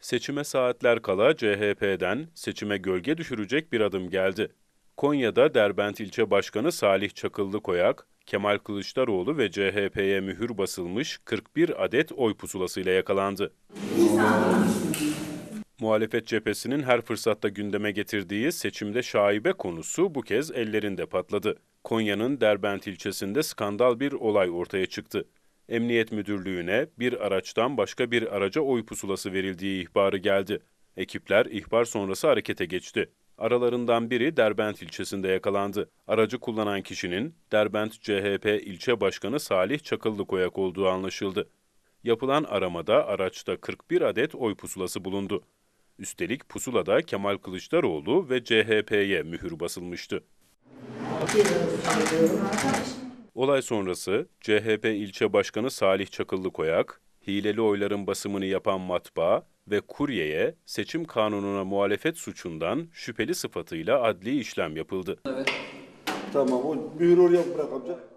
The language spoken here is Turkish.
Seçime saatler kala CHP'den seçime gölge düşürecek bir adım geldi. Konya'da Derbent ilçe başkanı Salih Çakıllı Koyak, Kemal Kılıçdaroğlu ve CHP'ye mühür basılmış 41 adet oy pusulasıyla yakalandı. Muhalefet cephesinin her fırsatta gündeme getirdiği seçimde şaibe konusu bu kez ellerinde patladı. Konya'nın Derbent ilçesinde skandal bir olay ortaya çıktı. Emniyet Müdürlüğü'ne bir araçtan başka bir araca oy pusulası verildiği ihbarı geldi. Ekipler ihbar sonrası harekete geçti. Aralarından biri Derbent ilçesinde yakalandı. Aracı kullanan kişinin Derbent CHP ilçe başkanı Salih Çakıllı Koyak olduğu anlaşıldı. Yapılan aramada araçta 41 adet oy pusulası bulundu. Üstelik pusulada Kemal Kılıçdaroğlu ve CHP'ye mühür basılmıştı. Olay sonrası CHP ilçe başkanı Salih Çakıllı Koyak, hileli oyların basımını yapan matbaa ve kuryeye seçim kanununa muhalefet suçundan şüpheli sıfatıyla adli işlem yapıldı. Evet. Tamam o büyür oraya bırak amca.